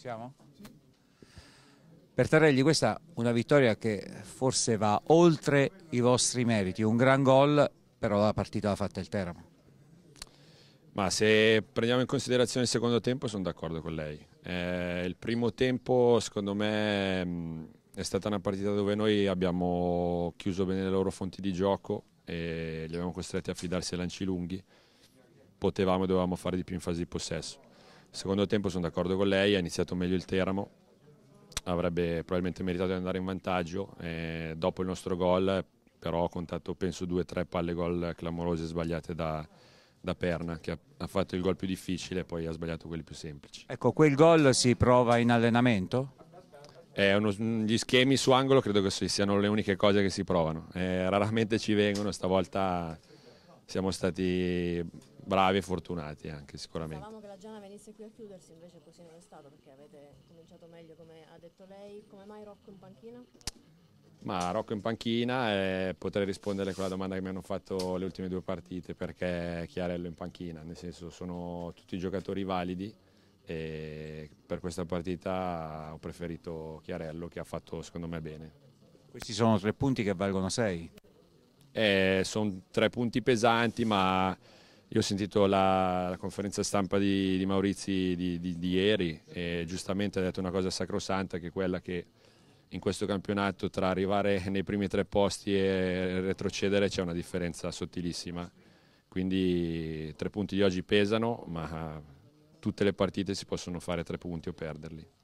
siamo? Per Tarelli questa è una vittoria che forse va oltre i vostri meriti, un gran gol, però la partita l'ha fatta il Teramo. Ma se prendiamo in considerazione il secondo tempo sono d'accordo con lei. Eh, il primo tempo secondo me è stata una partita dove noi abbiamo chiuso bene le loro fonti di gioco e li abbiamo costretti a fidarsi ai lanci lunghi. Potevamo e dovevamo fare di più in fase di possesso Secondo tempo sono d'accordo con lei, ha iniziato meglio il Teramo, avrebbe probabilmente meritato di andare in vantaggio. Eh, dopo il nostro gol, però, ho contato penso due o tre palle gol clamorose sbagliate da, da Perna che ha fatto il gol più difficile e poi ha sbagliato quelli più semplici. Ecco, quel gol si prova in allenamento? Uno, gli schemi su angolo credo che siano le uniche cose che si provano. Eh, raramente ci vengono, stavolta siamo stati bravi e fortunati anche sicuramente. Pensavamo che la Giana venisse qui a chiudersi, invece così non è stato perché avete cominciato meglio come ha detto lei. Come mai Rocco in panchina? Ma Rocco in panchina eh, potrei rispondere con la domanda che mi hanno fatto le ultime due partite perché Chiarello in panchina, nel senso sono tutti giocatori validi e per questa partita ho preferito Chiarello che ha fatto secondo me bene. Questi sono tre punti che valgono sei? Eh, sono tre punti pesanti ma io ho sentito la, la conferenza stampa di, di Maurizi di, di, di, ieri e giustamente ha detto una cosa sacrosanta che è quella che in questo campionato tra arrivare nei primi tre posti e retrocedere c'è una differenza sottilissima. Quindi tre punti di oggi pesano, ma tutte le partite si possono fare tre punti o perderli.